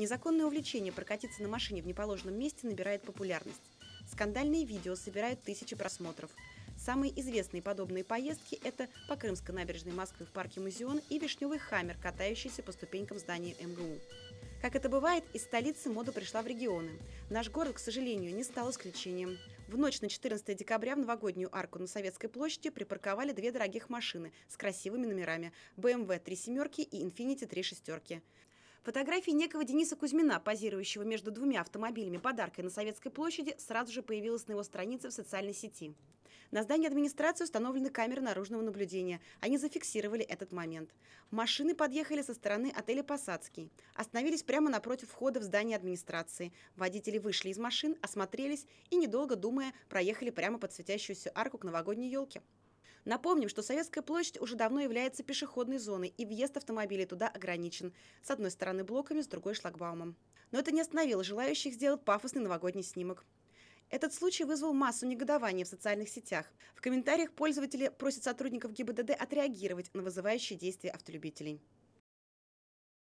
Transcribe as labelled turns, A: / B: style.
A: Незаконное увлечение прокатиться на машине в неположенном месте набирает популярность. Скандальные видео собирают тысячи просмотров. Самые известные подобные поездки – это по Крымской набережной Москвы в парке Музеон и вишневый хаммер, катающийся по ступенькам здания МГУ. Как это бывает, из столицы мода пришла в регионы. Наш город, к сожалению, не стал исключением. В ночь на 14 декабря в новогоднюю арку на Советской площади припарковали две дорогих машины с красивыми номерами – BMW 3 семерки и Infiniti 3 шестерки. Фотографии некого Дениса Кузьмина, позирующего между двумя автомобилями подаркой на Советской площади, сразу же появилась на его странице в социальной сети. На здании администрации установлены камеры наружного наблюдения. Они зафиксировали этот момент. Машины подъехали со стороны отеля «Посадский». Остановились прямо напротив входа в здание администрации. Водители вышли из машин, осмотрелись и, недолго думая, проехали прямо под светящуюся арку к новогодней елке. Напомним, что Советская площадь уже давно является пешеходной зоной, и въезд автомобилей туда ограничен. С одной стороны блоками, с другой – шлагбаумом. Но это не остановило желающих сделать пафосный новогодний снимок. Этот случай вызвал массу негодования в социальных сетях. В комментариях пользователи просят сотрудников ГИБДД отреагировать на вызывающие действия автолюбителей.